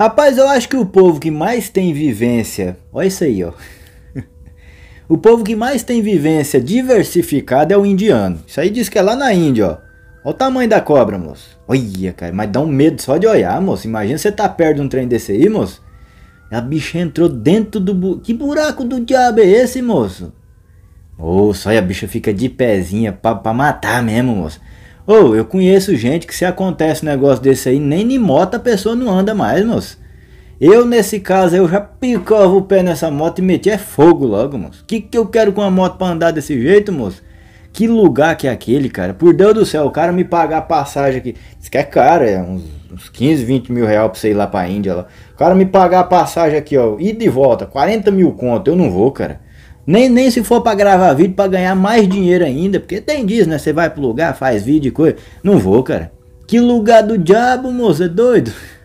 Rapaz, eu acho que o povo que mais tem vivência, olha isso aí, ó. o povo que mais tem vivência diversificada é o indiano. Isso aí diz que é lá na Índia, ó. Olha o tamanho da cobra, moço. Olha, cara, mas dá um medo só de olhar, moço. Imagina você tá perto de um trem desse aí, moço. A bicha entrou dentro do. Bu... Que buraco do diabo é esse, moço? Ô, oh, só a bicha fica de pezinha pra, pra matar mesmo, moço. Ou oh, eu conheço gente que se acontece um negócio desse aí, nem de moto a pessoa não anda mais, moço. Eu, nesse caso, eu já picava o pé nessa moto e metia é fogo logo, moço. Que que eu quero com uma moto pra andar desse jeito, moço? Que lugar que é aquele, cara? Por Deus do céu, o cara me pagar a passagem aqui. Isso que é caro, é uns, uns 15, 20 mil reais pra você ir lá pra Índia. Lá. O cara me pagar a passagem aqui, ó, e de volta, 40 mil conto. Eu não vou, cara. Nem, nem se for para gravar vídeo para ganhar mais dinheiro ainda, porque tem disso, né? Você vai pro lugar, faz vídeo e coisa. Não vou, cara. Que lugar do diabo, moça, é doido?